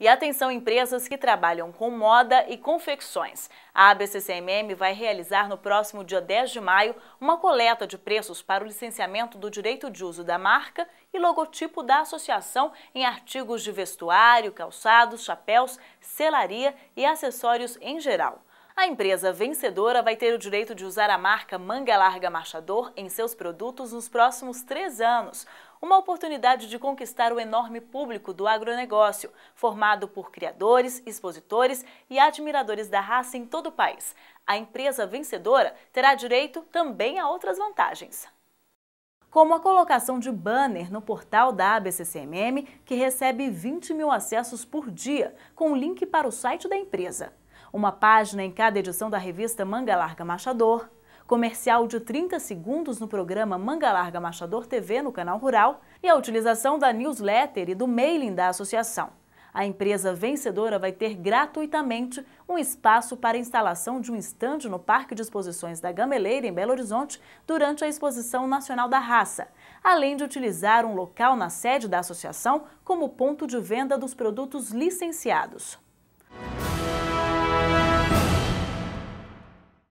E atenção empresas que trabalham com moda e confecções. A ABCCMM vai realizar no próximo dia 10 de maio uma coleta de preços para o licenciamento do direito de uso da marca e logotipo da associação em artigos de vestuário, calçados, chapéus, selaria e acessórios em geral. A empresa vencedora vai ter o direito de usar a marca Manga Larga Marchador em seus produtos nos próximos três anos. Uma oportunidade de conquistar o enorme público do agronegócio, formado por criadores, expositores e admiradores da raça em todo o país. A empresa vencedora terá direito também a outras vantagens como a colocação de banner no portal da ABCCMM, que recebe 20 mil acessos por dia, com link para o site da empresa uma página em cada edição da revista Manga Larga Machador, comercial de 30 segundos no programa Manga Larga Machador TV no canal Rural e a utilização da newsletter e do mailing da associação. A empresa vencedora vai ter gratuitamente um espaço para instalação de um estande no Parque de Exposições da Gameleira, em Belo Horizonte, durante a Exposição Nacional da Raça, além de utilizar um local na sede da associação como ponto de venda dos produtos licenciados.